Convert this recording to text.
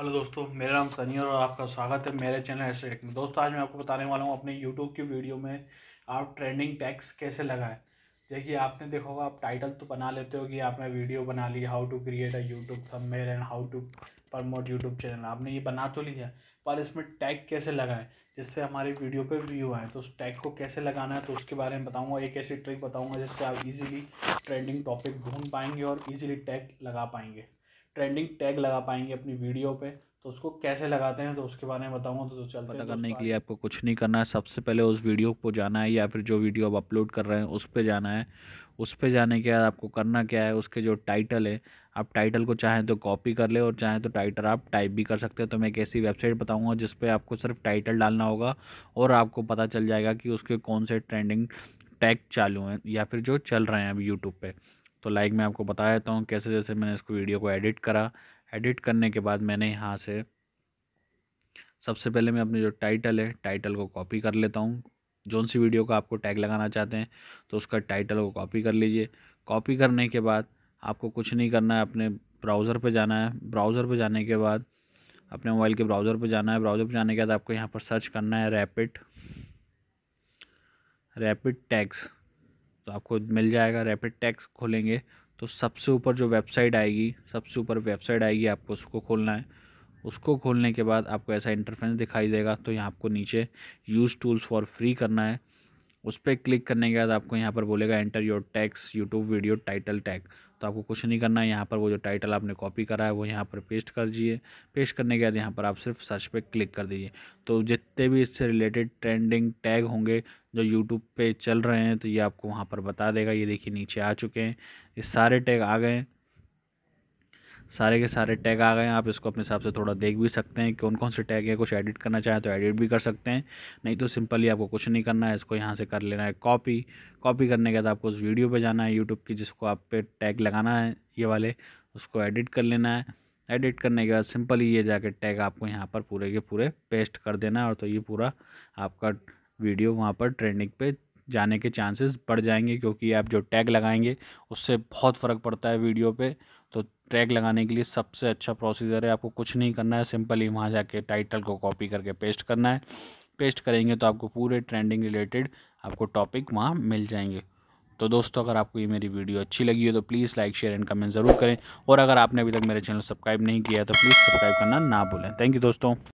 hello दोस्तों मेरा नाम सनी और आपका स्वागत है मेरे चैनल एस्टेटिक में दोस्तों आज मैं आपको बताने वाला हूँ अपने यूट्यूब की वीडियो में आप ट्रेंडिंग टैक्स कैसे लगाएं देखिए आपने देखा होगा आप टाइटल तो बना लेते हो कि आपने वीडियो बना ली how to create a YouTube thumbnail and how to promote YouTube channel आपने ये बना तो लिया पर इसमें टैग कैसे लगाएं जिससे हमारी वीडियो पे व्यू आए तो उस टैग को कैसे लगाना है तो उसके बारे में बताऊंगा एक ऐसी ट्रिक बताऊंगा जिससे आप इजीली ट्रेंडिंग टॉपिक ढूंढ पाएंगे और इजीली टैग लगा पाएंगे ट्रेंडिंग टैग लगा पाएंगे अपनी वीडियो पे तो उसको कैसे लगाते हैं तो उसके बारे में बताऊंगा तो, तो चलते पता करने के लिए आपको कुछ नहीं करना है सबसे पहले उस वीडियो को जाना है या फिर जो वीडियो आप अपलोड कर रहे हैं उस पर जाना है उस पर जाने के बाद आपको करना क्या है उसके जो टाइटल है आप टाइटल को चाहें तो कॉपी कर ले और चाहें तो टाइटल आप टाइप भी कर सकते हैं तो मैं एक ऐसी वेबसाइट बताऊंगा जिस पे आपको सिर्फ टाइटल डालना होगा और आपको पता चल जाएगा कि उसके कौन से ट्रेंडिंग टैग चालू हैं या फिर जो चल रहे हैं अभी यूट्यूब पर तो लाइक मैं आपको बता देता हूँ कैसे जैसे मैंने इसको वीडियो को एडिट करा एडिट करने के बाद मैंने यहाँ से सबसे पहले मैं अपनी जो टाइटल है टाइटल को कॉपी कर लेता हूँ जौन सी वीडियो का आपको टैग लगाना चाहते हैं तो उसका टाइटल को कॉपी कर लीजिए कॉपी करने के बाद आपको कुछ नहीं करना है अपने ब्राउज़र पर जाना है ब्राउज़र पर जाने के बाद अपने मोबाइल के ब्राउज़र पर जाना है ब्राउज़र पर जाने के बाद आपको यहाँ पर सर्च करना है रैपिड रैपिड टैक्स तो आपको मिल जाएगा रैपिड टैक्स खोलेंगे तो सबसे ऊपर जो वेबसाइट आएगी सबसे ऊपर वेबसाइट आएगी आपको उसको खोलना है उसको खोलने के बाद आपको ऐसा इंटरफेंस दिखाई देगा तो यहाँ आपको नीचे यूज़ टूल्स फॉर फ्री करना है उस पर क्लिक करने के बाद आपको यहाँ पर बोलेगा enter your tags YouTube video title tag तो आपको कुछ नहीं करना है यहाँ पर वो जो टाइटल आपने कॉपी करा है वो यहाँ पर पेस्ट कर दीजिए पेस्ट करने के बाद यहाँ पर आप सिर्फ सर्च पे क्लिक कर दीजिए तो जितने भी इससे रिलेटेड ट्रेंडिंग टैग होंगे जो यूट्यूब पे चल रहे हैं तो ये आपको वहाँ पर बता देगा ये देखिए नीचे आ चुके हैं ये सारे टैग आ गए हैं सारे के सारे टैग आ गए हैं आप इसको अपने हिसाब से थोड़ा देख भी सकते हैं कौन कौन से टैग है कुछ एडिट करना चाहें तो एडिट भी कर सकते हैं नहीं तो सिंपली आपको कुछ नहीं करना है इसको यहाँ से कर लेना है कॉपी कॉपी करने के बाद आपको उस वीडियो पर जाना है यूट्यूब की जिसको आप पे टैग लगाना है ये वाले उसको एडिट कर लेना है एडिट करने के बाद सिंपली ये जाके टैग आपको यहाँ पर पूरे के पूरे पेस्ट कर देना है और तो ये पूरा आपका वीडियो वहाँ पर ट्रेंडिंग पे जाने के चांसेस बढ़ जाएंगे क्योंकि आप जो टैग लगाएंगे उससे बहुत फ़र्क पड़ता है वीडियो पे तो टैग लगाने के लिए सबसे अच्छा प्रोसीजर है आपको कुछ नहीं करना है सिंपली वहाँ जाके टाइटल को कॉपी करके पेस्ट करना है पेस्ट करेंगे तो आपको पूरे ट्रेंडिंग रिलेटेड आपको टॉपिक वहाँ मिल जाएंगे तो दोस्तों अगर आपको ये मेरी वीडियो अच्छी लगी हो तो please like share and comment ज़रूर करें और अगर आपने अभी तक मेरे चैनल सब्सक्राइब नहीं किया तो प्लीज़ सब्सक्राइब करना ना भूलें थैंक यू दोस्तों